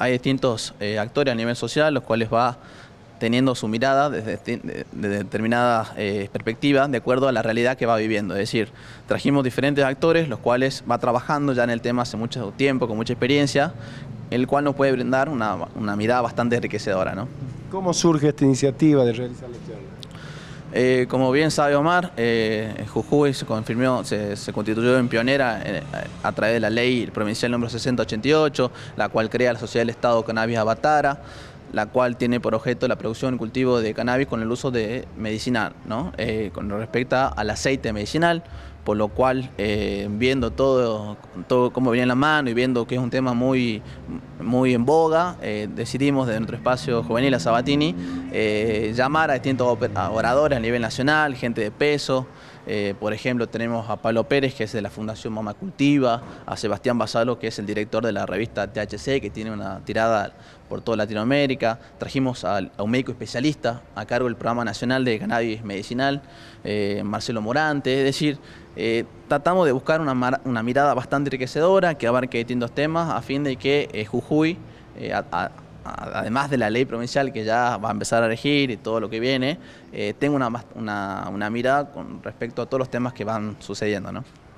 hay distintos eh, actores a nivel social, los cuales va teniendo su mirada desde, determinadas eh, perspectivas de acuerdo a la realidad que va viviendo. Es decir, trajimos diferentes actores, los cuales va trabajando ya en el tema hace mucho tiempo, con mucha experiencia, el cual nos puede brindar una, mirada bastante enriquecedora. ¿no? ¿Cómo surge esta iniciativa de realizar la charla? Eh, como bien sabe Omar, eh, Jujuy se, constituyó en pionera eh, a través de la ley provincial número 6088, la cual crea la Sociedad del Estado Cannabis Avatara, la cual tiene por objeto la producción y cultivo de cannabis con el uso de medicinal, ¿no? con respecto al aceite medicinal, por lo cual eh, viendo todo, todo cómo viene en la mano y viendo que es un tema muy, muy en boga, eh, decidimos desde nuestro espacio juvenil a Sabatini eh, llamar a distintos oradores a nivel nacional, gente de peso, eh, por ejemplo, tenemos a Pablo Pérez, que es de la Fundación Mama Cultiva, a Sebastián Basalo, que es el director de la revista THC, que tiene una tirada por toda Latinoamérica. Trajimos a, un médico especialista a cargo del Programa Nacional de Cannabis Medicinal, eh, Marcelo Morante. Es decir, eh, tratamos de buscar una, mirada bastante enriquecedora que abarque distintos temas a fin de que Jujuy además de la ley provincial que ya va a empezar a regir y todo lo que viene, eh, tengo una, una, una mirada con respecto a todos los temas que van sucediendo. ¿no?